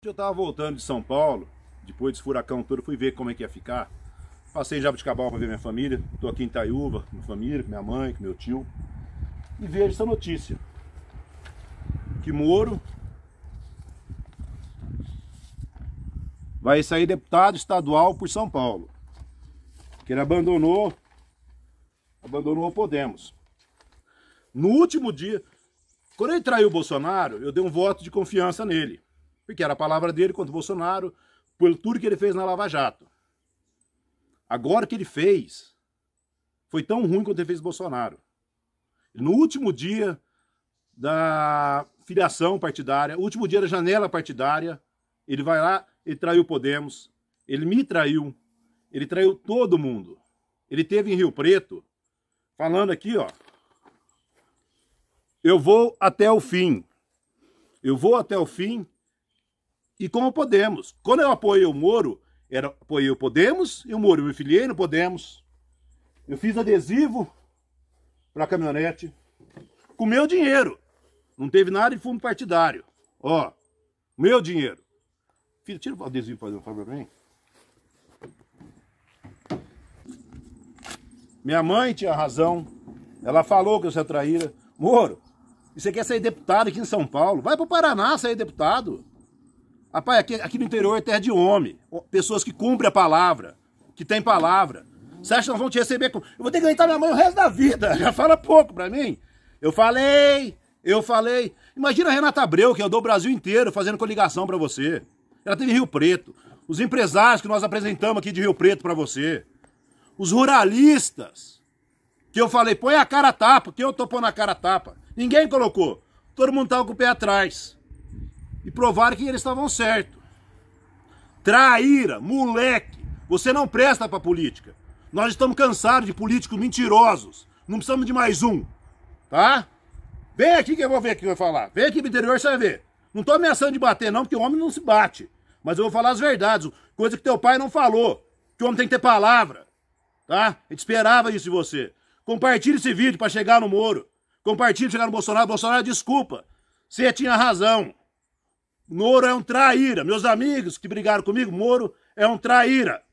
Eu estava voltando de São Paulo, depois desse furacão todo, fui ver como é que ia ficar. Passei em Jabuticabal para ver minha família, estou aqui em Itaiúva, minha família, minha mãe, meu tio. E vejo essa notícia, que Moro vai sair deputado estadual por São Paulo, que ele abandonou, abandonou o Podemos. No último dia, quando ele traiu o Bolsonaro, eu dei um voto de confiança nele. Porque era a palavra dele contra o Bolsonaro, por tudo que ele fez na Lava Jato. Agora que ele fez, foi tão ruim quanto ele fez o Bolsonaro. No último dia da filiação partidária, último dia da janela partidária, ele vai lá, ele traiu o Podemos, ele me traiu, ele traiu todo mundo. Ele teve em Rio Preto, falando aqui, ó. Eu vou até o fim. Eu vou até o fim e com o Podemos. Quando eu apoiei o Moro, era, apoiei o Podemos e o Moro. Eu me filiei no Podemos. Eu fiz adesivo para caminhonete com meu dinheiro. Não teve nada de fundo partidário. Ó, meu dinheiro. Filho, tira o adesivo para fazer um favor pra mim. Minha mãe tinha razão. Ela falou que eu sou traíra. Moro, você quer ser deputado aqui em São Paulo? Vai para o Paraná ser deputado. Rapaz, aqui, aqui no interior é terra de homem. Pessoas que cumprem a palavra, que tem palavra. Você acha que nós vamos te receber com... Eu vou ter que aguentar minha mãe o resto da vida. Já fala pouco pra mim. Eu falei, eu falei. Imagina a Renata Abreu, que andou o Brasil inteiro fazendo coligação para você. Ela teve Rio Preto. Os empresários que nós apresentamos aqui de Rio Preto para você. Os ruralistas. Que eu falei, põe a cara a tapa, que eu tô pondo a cara a tapa. Ninguém colocou. Todo mundo tava com o pé atrás e provaram que eles estavam certos. Traíra, moleque, você não presta para política. Nós estamos cansados de políticos mentirosos. Não precisamos de mais um, tá? Vem aqui que eu vou ver o que vai falar. Vem aqui pro interior, você vai ver. Não tô ameaçando de bater não, porque o homem não se bate. Mas eu vou falar as verdades, coisa que teu pai não falou. Que o homem tem que ter palavra, tá? A gente esperava isso de você. Compartilhe esse vídeo para chegar no Moro. Compartilhe para chegar no Bolsonaro. Bolsonaro, desculpa. Você tinha razão. Moro é um traíra. Meus amigos que brigaram comigo, Moro é um traíra.